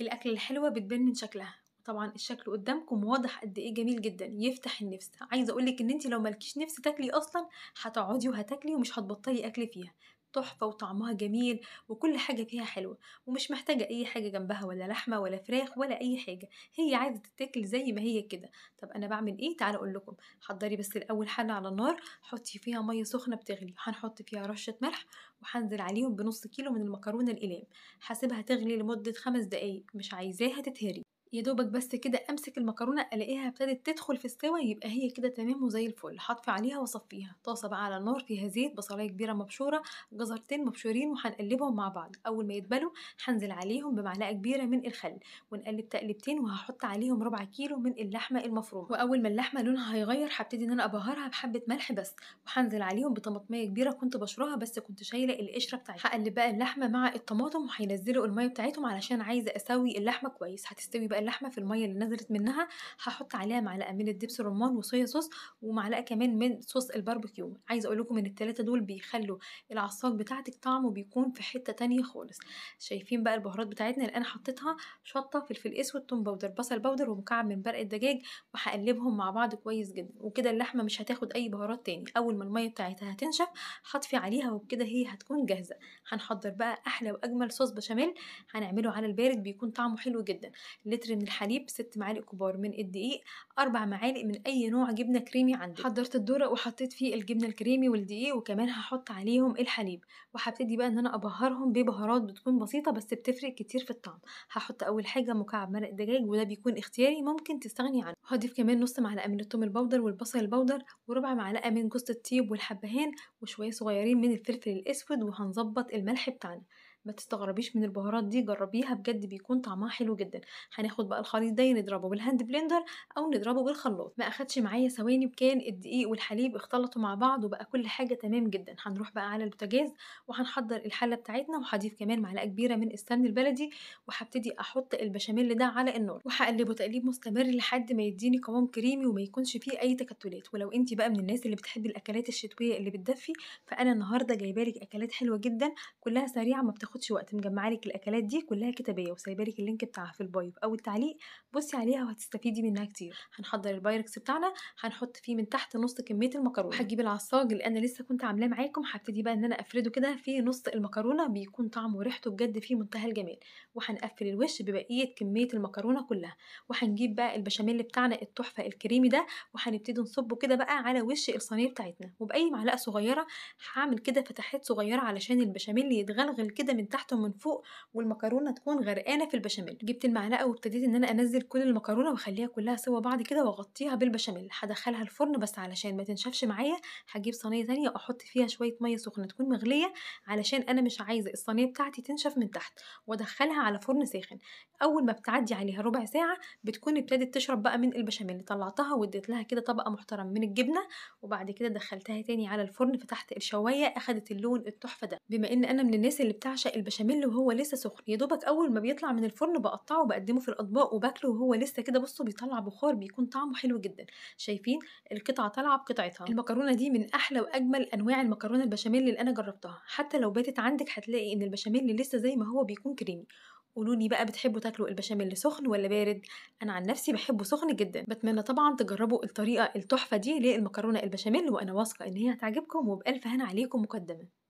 الأكلة الحلوة بتبان من شكلها طبعا الشكل قدامكم واضح قد ايه جميل جدا يفتح النفس عايزه اقولك ان انت لو مالكيش نفس تاكلي اصلا هتقعدي وهتاكلي ومش هتبطلي اكل فيها تحفة وطعمها جميل وكل حاجة فيها حلوة ومش محتاجة أي حاجة جنبها ولا لحمة ولا فراخ ولا أي حاجة هي عايزة تتاكل زي ما هي كده طب أنا بعمل إيه تعالى أقول لكم حضري بس الأول حلة على النار حطي فيها مية سخنة بتغلي هنحط فيها رشة ملح وهنزل عليهم بنص كيلو من المكرونة الإلام هسيبها تغلي لمدة خمس دقايق مش عايزاها تتهري يا دوبك بس كده امسك المكرونه الاقيها ابتدت تدخل في السوا يبقى هي كده تمام وزي الفل هطفي عليها واصفيها طاسه بقى على النار فيها زيت بصلايه كبيره مبشوره جزرتين مبشورين وهنقلبهم مع بعض اول ما يتبلوا هنزل عليهم بمعلقه كبيره من الخل ونقلب تقلبتين وهحط عليهم ربع كيلو من اللحمه المفرومه واول ما اللحمه لونها هيغير هبتدي ان انا ابهرها بحبه ملح بس وهنزل عليهم بطماطميه كبيره كنت بشرها بس كنت شايله القشره بتاعتها هقلب بقى اللحمه مع الطماطم وهينزلوا الميه بتاعتهم علشان عايزه اسوي اللحمه كويس هتستوي بقى بقى اللحمه في الميه اللي نزلت منها هحط عليها معلقه من الدبس الرمان وصويا صوص ومعلقه كمان من صوص الباربيكيو عايزه اقول لكم ان الثلاثه دول بيخلوا العصاج بتاعتك طعمه بيكون في حته تانية خالص شايفين بقى البهارات بتاعتنا اللي انا حطيتها شطه فلفل اسود توم باودر بصل باودر ومكعب من برق الدجاج وهقلبهم مع بعض كويس جدا وكده اللحمه مش هتاخد اي بهارات تاني اول ما الميه بتاعتها هتنشف هطفي عليها وبكده هي هتكون جاهزه هنحضر بقى احلى واجمل صوص بشاميل هنعمله على البارد بيكون طعمه حلو جدا لتر لتر من الحليب ست معالق كبار من الدقيق أربع معالق من أي نوع جبنة كريمي عندك حضرت الدورة وحطيت فيه الجبنة الكريمي والدقيق وكمان هحط عليهم الحليب وهبتدي بقى إن أنا أبهرهم ببهارات بتكون بسيطة بس بتفرق كتير في الطعم هحط أول حاجة مكعب مرق دجاج وده بيكون اختياري ممكن تستغني عنه هضيف كمان نص معلقة من التوم البودر والبصل البودر وربع معلقة من جوز الطيب والحبهان وشوية صغيرين من الفلفل الأسود وهنظبط الملح بتاعنا ما تستغربيش من البهارات دي جربيها بجد بيكون طعمها حلو جدا هناخد بقى الخليط ده نضربه بالهاند بلندر او نضربه بالخلاط ما اخدش معايا ثواني بكان الدقيق والحليب اختلطوا مع بعض وبقى كل حاجه تمام جدا هنروح بقى على البوتاجاز وهنحضر الحله بتاعتنا وهضيف كمان معلقه كبيره من السمن البلدي وهبتدي احط البشاميل ده على النار وهقلبه تقليب مستمر لحد ما يديني قوام كريمي وما يكونش فيه اي تكتلات ولو انت بقى من الناس اللي بتحبي الاكلات الشتويه اللي بتدفي فانا النهارده جايبه لك اكلات حلوه جدا كلها سريعه ما بتاخد تاخدش وقت مجمعه لك الاكلات دي كلها كتابيه وسايبه لك اللينك بتاعها في البايو او التعليق بصي عليها وهتستفيدي منها كتير هنحضر البايركس بتاعنا هنحط فيه من تحت نص كميه المكرونه هجيب العصاج اللي انا لسه كنت عاملاه معاكم هبتدي بقى ان انا افرده كده في نص المكرونه بيكون طعمه وريحته بجد في منتهى الجمال وهنقفل الوش ببقيه كميه المكرونه كلها وهنجيب بقى البشاميل بتاعنا التحفه الكريمي ده وهنبتدي نصبه كده بقى على وش الصينيه بتاعتنا وباي معلقه صغيره هعمل كده فتحات صغيره علشان البشاميل يتغلغل كده من من تحت ومن فوق والمكرونه تكون غرقانه في البشاميل جبت المعلقه وابتديت ان انا انزل كل المكرونه واخليها كلها سوا بعض كده واغطيها بالبشاميل هدخلها الفرن بس علشان ما تنشفش معايا هجيب صينيه ثانيه احط فيها شويه ميه سخنه تكون مغليه علشان انا مش عايزه الصينيه بتاعتي تنشف من تحت وادخلها على فرن ساخن اول ما بتعدي عليها ربع ساعه بتكون ابتدت تشرب بقى من البشاميل طلعتها واديت لها كده طبقه محترم من الجبنه وبعد كده دخلتها تاني على الفرن فتحت الشوايه اخدت اللون التحفه ده بما ان انا من الناس اللي بتعشق بعشق البشاميل وهو لسه سخن يا دوبك اول ما بيطلع من الفرن بقطعه وبقدمه في الاطباق وباكله وهو لسه كده بصوا بيطلع بخار بيكون طعمه حلو جدا شايفين القطعه طالعه بقطعتها المكرونه دي من احلى واجمل انواع المكرونه البشاميل اللي انا جربتها حتى لو باتت عندك هتلاقي ان البشاميل لسه زي ما هو بيكون كريمي قولولي بقى بتحبوا تاكلوا البشاميل سخن ولا بارد انا عن نفسي بحبه سخن جدا بتمنى طبعا تجربوا الطريقه التحفه دي للمكرونه البشاميل وانا واثقه ان هي هتعجبكم وبالف هنا عليكم مقدما